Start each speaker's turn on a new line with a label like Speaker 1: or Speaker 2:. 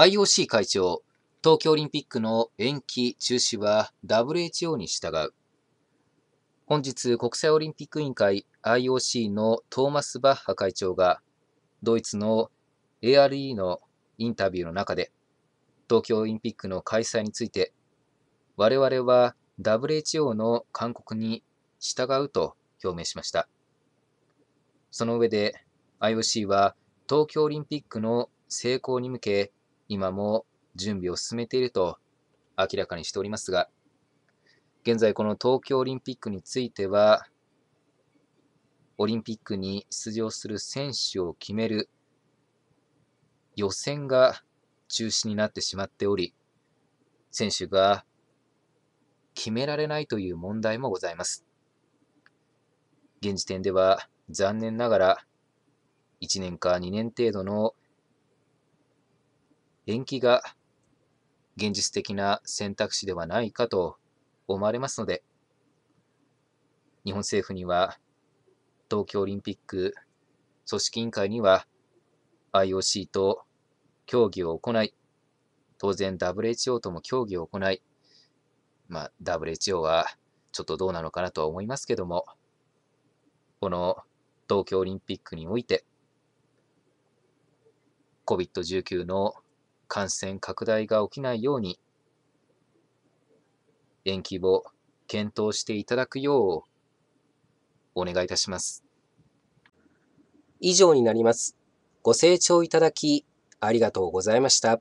Speaker 1: IOC 会長、東京オリンピックの延期、中止は WHO に従う。本日、国際オリンピック委員会 IOC のトーマス・バッハ会長が、ドイツの ARE のインタビューの中で、東京オリンピックの開催について、我々は WHO の勧告に従うと表明しました。その上で IOC は東京オリンピックの成功に向け今も準備を進めていると明らかにしておりますが、現在この東京オリンピックについては、オリンピックに出場する選手を決める予選が中止になってしまっており、選手が決められないという問題もございます。現時点では残念ながら1年か2年程度の延期が現実的な選択肢ではないかと思われますので、日本政府には、東京オリンピック組織委員会には、IOC と協議を行い、当然 WHO とも協議を行い、まあ、WHO はちょっとどうなのかなとは思いますけども、この東京オリンピックにおいて、COVID-19 の感染拡大が起きないように、延期を検討していただくよう、お願いいたします。以上になります。ご清聴いただき、ありがとうございました。